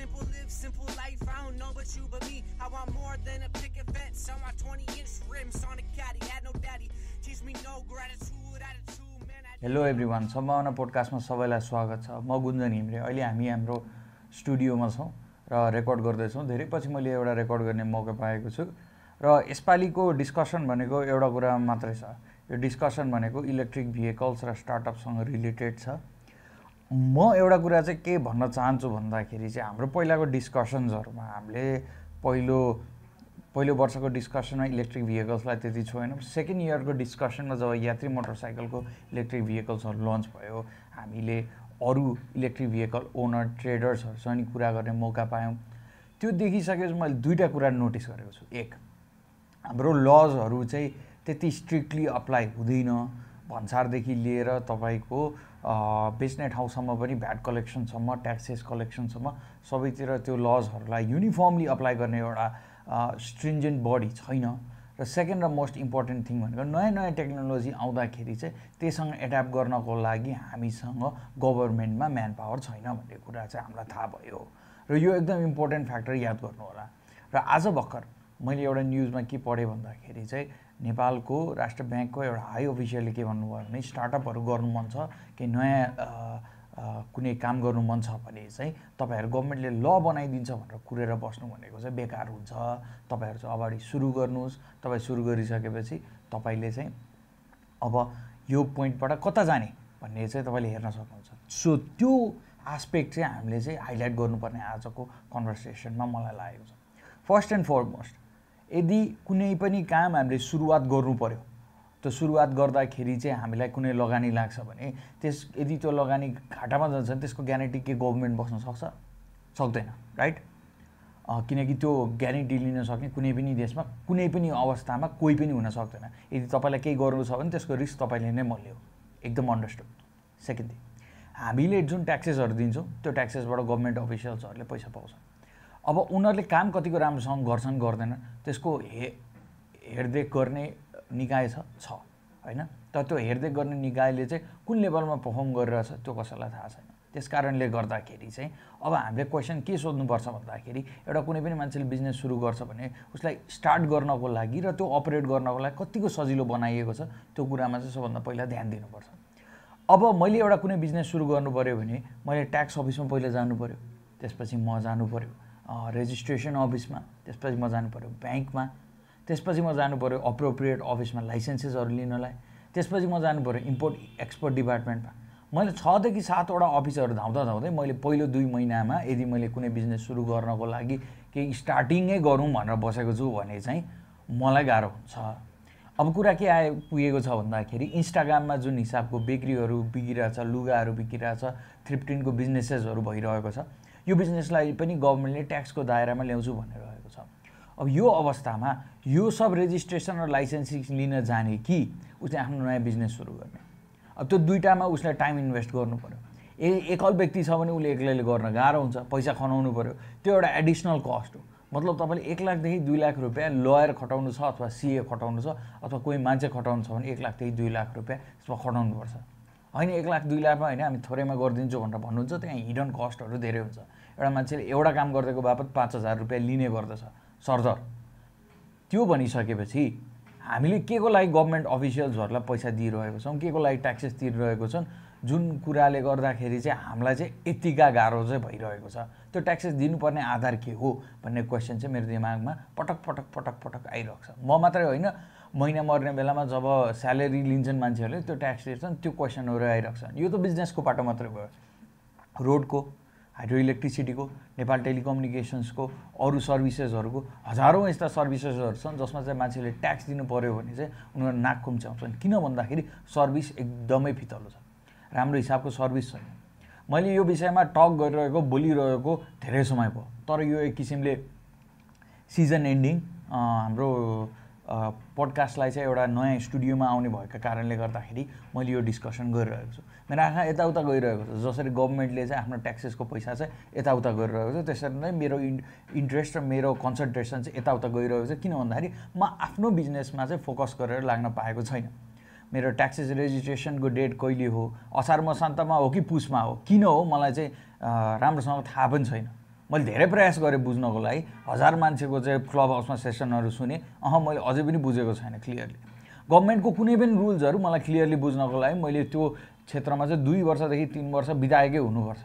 Simple live, simple life. I don't know but you but me. I want more than a picket fence. I my 20 inch rims on a caddy. Had no daddy. Teach me no gratitude, attitude, man. Hello everyone Sambhavana पोडकास्टमा सबैलाई स्वागत छ म गुन्जन हिम्रे अहिले हामी हाम्रो स्टुडियोमा छौँ र रेकर्ड गर्दैछौँ धेरै पछि मैले एउटा रेकर्ड गर्ने मौका पाएको छु र यसपालिको डिस्कसन भनेको एउटा कुरा मात्रै छ यो डिस्कसन भनेको इलेक्ट्रिक भेहिकल्स र स्टार्टअपसँग रिलेटेड छ म एउटा कुरा चाहिँ के भन्न चाहन्छु भन्दाखेरि चाहिँ हाम्रो पहिलाको डिस्कसन्सहरूमा हामीले पहिलो पहिलो वर्षको डिस्कसनमा इलेक्ट्रिक भेहिकल्सलाई त्यति छोएनौँ सेकेन्ड इयरको डिस्कसनमा जब यात्री मोटरसाइकलको इलेक्ट्रिक भेहिकल्सहरू लन्च भयो हामीले अरू इलेक्ट्रिक भेहिकल ओनर ट्रेडर्सहरूसँग नि कुरा गर्ने मौका पायौँ त्यो देखिसकेपछि मैले दुईवटा कुरा नोटिस गरेको छु एक हाम्रो लजहरू चाहिँ त्यति स्ट्रिक्टली अप्लाई हुँदैन भन्सारदेखि लिएर तपाईँको बेच्ने ठाउँसम्म पनि भ्याट कलेक्सनसम्म ट्याक्सेस कलेक्सनसम्म सबैतिर त्यो लजहरूलाई युनिफर्मली अप्लाई गर्ने एउटा स्ट्रिन्जेन्ट बडी छैन र सेकेन्ड र मोस्ट इम्पोर्टेन्ट थिङ भनेको नयाँ नयाँ टेक्नोलोजी आउँदाखेरि चाहिँ त्यसँग एड्याप्ट गर्नको लागि हामीसँग गभर्मेन्टमा म्यान पावर छैन भन्ने कुरा चाहिँ हामीलाई थाहा भयो र यो एकदम इम्पोर्टेन्ट फ्याक्टर याद गर्नु होला र आज भर्खर मैले एउटा न्युजमा के पढेँ भन्दाखेरि चाहिँ नेपालको राष्ट्र ब्याङ्कको एउटा हाई अफिसियलले के भन्नुभयो भने स्टार्टअपहरू गर्नु मन छ कि नयाँ कुनै काम गर्नु मन छ भने चाहिँ तपाईँहरू गभर्मेन्टले ल बनाइदिन्छ भनेर कुरेर बस्नु भनेको चाहिँ बेकार हुन्छ तपाईँहरू चाहिँ अगाडि सुरु गर्नुहोस् तपाईँ सुरु गरिसकेपछि तपाईँले चाहिँ अब यो पोइन्टबाट कता जाने भन्ने चाहिँ तपाईँले हेर्न सक्नुहुन्छ सो त्यो आस्पेक्ट चाहिँ हामीले चाहिँ हाइलाइट गर्नुपर्ने आजको कन्भर्सेसनमा मलाई लागेको छ फर्स्ट एन्ड फरमोस्ट यदि कुनै पनि काम हामीले सुरुवात गर्नु पऱ्यो त्यो सुरुवात गर्दाखेरि चाहिँ हामीलाई कुनै लगानी लाग्छ भने त्यस यदि त्यो लगानी घाटामा जान्छ त्यसको ग्यारेन्टी के गभर्मेन्ट बस्न सक्छ सक्दैन राइट किनकि त्यो ग्यारेन्टी लिन सक्ने कुनै पनि देशमा कुनै पनि अवस्थामा कोही पनि हुन सक्दैन यदि तपाईँलाई केही गर्नु छ भने त्यसको रिस्क तपाईँले नै मल्यो एकदम अन्डरस्टुड सेकेन्ड थिङ हामीले जुन ट्याक्सेसहरू दिन्छौँ त्यो ट्याक्सेसबाट गभर्मेन्ट अफिसियल्सहरूले पैसा पाउँछन् अब उनीहरूले काम कतिको राम्रोसँग गर्छन् गर्दैनन् त्यसको हे हेर्दै गर्ने निकाय छ होइन तर त्यो हेर्दै गर्ने निकायले चाहिँ कुन लेभलमा पर्फर्म गरिरहेछ त्यो कसैलाई थाहा छैन त्यस कारणले गर्दाखेरि चाहिँ अब हामीले क्वेसन के सोध्नुपर्छ भन्दाखेरि एउटा कुनै पनि मान्छेले बिजनेस सुरु गर्छ भने उसलाई स्टार्ट गर्नको लागि र त्यो अपरेट गर्नको लागि कतिको सजिलो बनाइएको छ त्यो कुरामा चाहिँ सबभन्दा पहिला ध्यान दिनुपर्छ अब मैले एउटा कुनै बिजनेस सुरु गर्नु पऱ्यो भने मैले ट्याक्स अफिसमा पहिला जानु पऱ्यो त्यसपछि म जानु पऱ्यो रेजिस्ट्रेसन अफिसमा त्यसपछि म जानु पऱ्यो ब्याङ्कमा त्यसपछि म जानु पऱ्यो अप्रोप्रिएट अफिसमा लाइसेन्सेसहरू लिनलाई त्यसपछि म जानु पऱ्यो इम्पोर्ट एक्सपोर्ट डिपार्टमेन्टमा मैले छदेखि सातवटा अफिसहरू धाउँदा धाउँदै मैले पहिलो दुई महिनामा यदि मैले कुनै बिजनेस सुरु गर्नको लागि केही स्टार्टिङै गरौँ भनेर बसेको छु भने चाहिँ मलाई गाह्रो हुन्छ अब कुरा के आए आइपुगेको छ भन्दाखेरि इन्स्टाग्राममा जुन हिसाबको बेकरीहरू बिग्रिरहेछ लुगाहरू बिग्रिरहेछ थ्रिप्टिनको बिजनेसेसहरू भइरहेको छ यो बिजनेसलाई पनि गभर्मेन्टले ट्याक्सको दायरामा ल्याउँछु रहेको छ अब यो अवस्थामा यो सब रेजिस्ट्रेसन र लाइसेन्सिङ लिन जाने कि उसले आफ्नो नयाँ बिजनेस सुरु गर्ने अब त्यो दुइटामा उसलाई टाइम इन्भेस्ट गर्नु पऱ्यो ए एकल व्यक्ति छ भने उसले एक्लैले गर्न गाह्रो हुन्छ पैसा खनाउनु पऱ्यो त्यो एउटा एडिसनल कस्ट हो मतलब तपाईँले एक लाखदेखि दुई लाख रुपियाँ लयर खटाउनु छ अथवा सिए खटाउनु छ अथवा कोही मान्छे खटाउनु छ भने एक लाखदेखि दुई लाख रुपियाँ त्यसमा खटाउनुपर्छ होइन एक लाख दुई लाखमा होइन हामी थोरैमा गरिदिन्छौँ भनेर भन्नुहुन्छ त्यहाँ हिडन कस्टहरू धेरै हुन्छ एउटा मान्छेले एउटा काम गरिदिएको बापत पाँच हजार रुपियाँ लिने गर्दछ सरदर त्यो भनिसकेपछि हामीले के को लागि गभर्मेन्ट अफिसियल्सहरूलाई पैसा दिइरहेको छौँ के को लागि ट्याक्सेस तिरिरहेको छन् जुन कुराले गर्दाखेरि चाहिँ हामीलाई चाहिँ यतिका गाह्रो चाहिँ भइरहेको छ त्यो ट्याक्सेस दिनुपर्ने आधार के हो भन्ने क्वेसन चाहिँ मेरो दिमागमा पटक पटक पटक पटक आइरहेको छ म मात्रै होइन महिना मर्ने बेलामा जब स्यालेरी लिन्छन् मान्छेहरूले त्यो ट्याक्स तिर्छन् त्यो क्वेसनहरू आइरहेको छ यो त बिजनेसको पाटो मात्रै भयो रोडको हाइड्रो इलेक्ट्रिसिटीको नेपाल टेलिकम्युनिकेसन्सको अरू सर्भिसेसहरूको हजारौँ यस्ता सर्भिसेसहरू छन् जसमा चाहिँ मान्छेले ट्याक्स दिनु पऱ्यो भने चाहिँ उनीहरू नाक खुम्च्याउँछन् किन भन्दाखेरि सर्भिस एकदमै फितलो छ राम्रो हिसाबको सर्भिस छैन मैले यो विषयमा टक गरिरहेको बोलिरहेको धेरै समय भयो तर यो एक किसिमले सिजन एन्डिङ हाम्रो पडकास्टलाई चाहिँ एउटा नयाँ स्टुडियोमा आउने भएको कारणले गर्दाखेरि मैले यो डिस्कसन गरिरहेको छु मेरो आँखा यताउता गइरहेको छ जसरी गभर्मेन्टले चाहिँ आफ्नो ट्याक्सेसको पैसा चाहिँ यताउता गरिरहेको छ त्यसरी नै मेरो इन् इन्ट्रेस्ट र मेरो कन्सन्ट्रेसन चाहिँ यताउता गइरहेको छ किन भन्दाखेरि म आफ्नो बिजनेसमा चाहिँ फोकस गरेर लाग्न पाएको छैन मेरो ट्याक्सेस रेजिस्ट्रेसनको डेट कहिले हो असार मसान्तमा हो कि पुसमा हो किन हो मलाई चाहिँ राम्रोसँग थाहा पनि छैन मैले धेरै प्रयास गरेँ बुझ्नको लागि हजार मान्छेको चाहिँ क्लब हाउसमा सेसनहरू सुने अह मैले अझै पनि बुझेको छैन क्लियरली गभर्मेन्टको कुनै पनि रुल्सहरू मलाई क्लियरली बुझ्नको लागि मैले त्यो क्षेत्रमा चाहिँ दुई वर्षदेखि तिन वर्ष बिताएकै हुनुपर्छ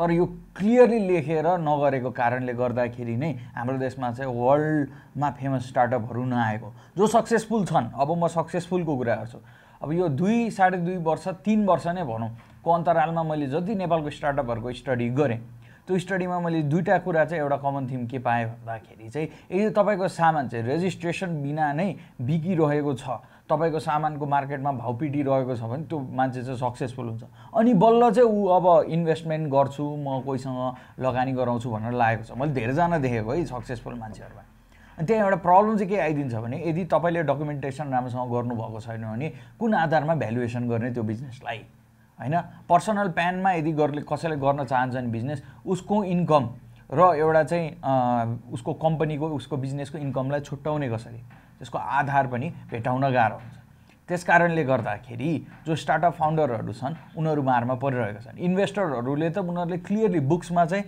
तर यो क्लियरली लेखेर नगरेको कारणले गर्दाखेरि नै हाम्रो देशमा चाहिँ वर्ल्डमा फेमस स्टार्टअपहरू नआएको जो सक्सेसफुल छन् अब म सक्सेसफुलको कुरा गर्छु अब यो दुई साढे दुई वर्ष तिन वर्ष नै भनौँ को अन्तरालमा मैले जति नेपालको स्टार्टअपहरूको स्टडी गरेँ त्यो स्टडीमा मैले दुईवटा कुरा चाहिँ एउटा कमन थिम के पाएँ भन्दाखेरि चाहिँ यदि तपाईँको सामान चाहिँ रेजिस्ट्रेसन बिना नै बिकिरहेको छ तपाईँको सामानको मार्केटमा भाउ पिटिरहेको छ भने त्यो मान्छे चाहिँ सक्सेसफुल हुन्छ अनि बल्ल चाहिँ ऊ अब इन्भेस्टमेन्ट गर्छु म कोहीसँग लगानी गराउँछु भनेर लागेको छ मैले धेरैजना देखेको है सक्सेसफुल मान्छेहरूमा अनि त्यहाँ एउटा प्रब्लम चाहिँ के आइदिन्छ भने यदि तपाईँले डकुमेन्टेसन राम्रोसँग गर्नुभएको छैन भने कुन आधारमा भ्यालुएसन गर्ने त्यो बिजनेसलाई होइन पर्सनल प्यानमा यदि गर्ले कसैले गर्न चाहन्छन् बिजनेस उसको इन्कम र एउटा चाहिँ उसको कम्पनीको उसको बिजनेसको इन्कमलाई छुट्याउने कसरी त्यसको आधार पनि भेटाउन गाह्रो हुन्छ त्यस कारणले गर्दाखेरि जो स्टार्टअप फाउन्डरहरू छन् उनीहरू मारमा परिरहेका छन् इन्भेस्टरहरूले त उनीहरूले क्लियरली बुक्समा चाहिँ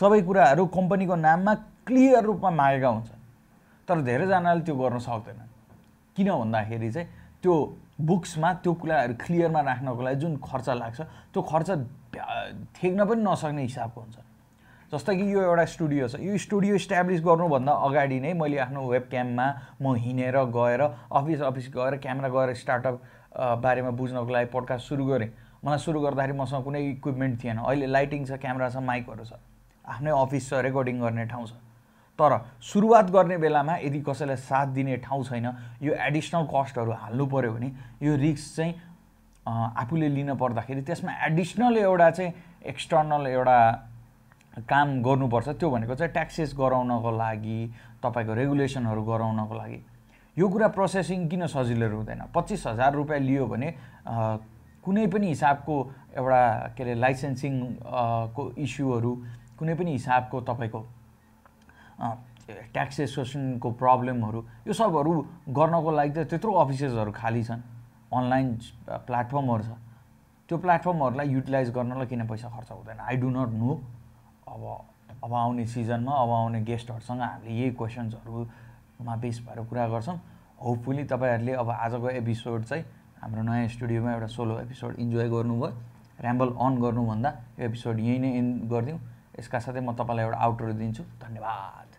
सबै कुराहरू कम्पनीको नाममा क्लियर रूपमा मागेका हुन्छन् तर धेरैजनाले त्यो गर्न सक्दैनन् किन भन्दाखेरि चाहिँ त्यो बुक्समा त्यो कुराहरू क्लियरमा राख्नको लागि जुन खर्च लाग्छ त्यो खर्च ठेक्न पनि नसक्ने हिसाबको हुन्छ जस्तै कि यो एउटा स्टुडियो छ यो स्टुडियो इस्ट्याब्लिस गर्नुभन्दा अगाडि नै मैले आफ्नो वेब क्याममा म हिँडेर गएर अफिस अफिस गएर क्यामेरा गएर स्टार्टअप बारेमा बुझ्नको लागि पड्कास्ट सुरु गरेँ मलाई सुरु गर्दाखेरि मसँग कुनै इक्विपमेन्ट थिएन अहिले लाइटिङ छ क्यामेरा छ माइकहरू छ आफ्नै अफिस छ रेकर्डिङ गर्ने ठाउँ छ तर सुरुवात गर्ने बेलामा यदि कसैलाई साथ दिने ठाउँ छैन यो एडिसनल कस्टहरू हाल्नु पऱ्यो भने यो रिक्स चाहिँ आफूले लिन पर्दाखेरि त्यसमा एडिसनल एउटा चाहिँ एक्सटर्नल एउटा काम गर्नुपर्छ त्यो भनेको चाहिँ ट्याक्सेस गराउनको लागि तपाईँको रेगुलेसनहरू गराउनको लागि यो कुरा प्रोसेसिङ किन सजिलो हुँदैन पच्चिस हजार रुपियाँ लियो भने कुनै पनि हिसाबको एउटा के अरे लाइसेन्सिङ को इस्युहरू कुनै पनि हिसाबको तपाईँको ट्याक्सेसनको प्रब्लमहरू यो सबहरू गर्नको लागि त त्यत्रो अफिसेसहरू खाली छन् अनलाइन प्लेटफर्महरू छ त्यो प्लेटफर्महरूलाई युटिलाइज गर्नलाई किन पैसा खर्च हुँदैन आई डु नट नो अब अब आउने सिजनमा अब आउने गेस्टहरूसँग हामीले यही क्वेसन्सहरूमा बेस भएर कुरा गर्छौँ होपफुली तपाईँहरूले अब आजको एपिसोड चाहिँ हाम्रो नयाँ स्टुडियोमा एउटा सोलो एपिसोड इन्जोय गर्नुभयो ऱ्याम्बल अन गर्नुभन्दा यो एपिसोड यहीँ नै एन्ड गरिदिउँ यसका साथै म तपाईँलाई एउटा आउटहरू दिन्छु धन्यवाद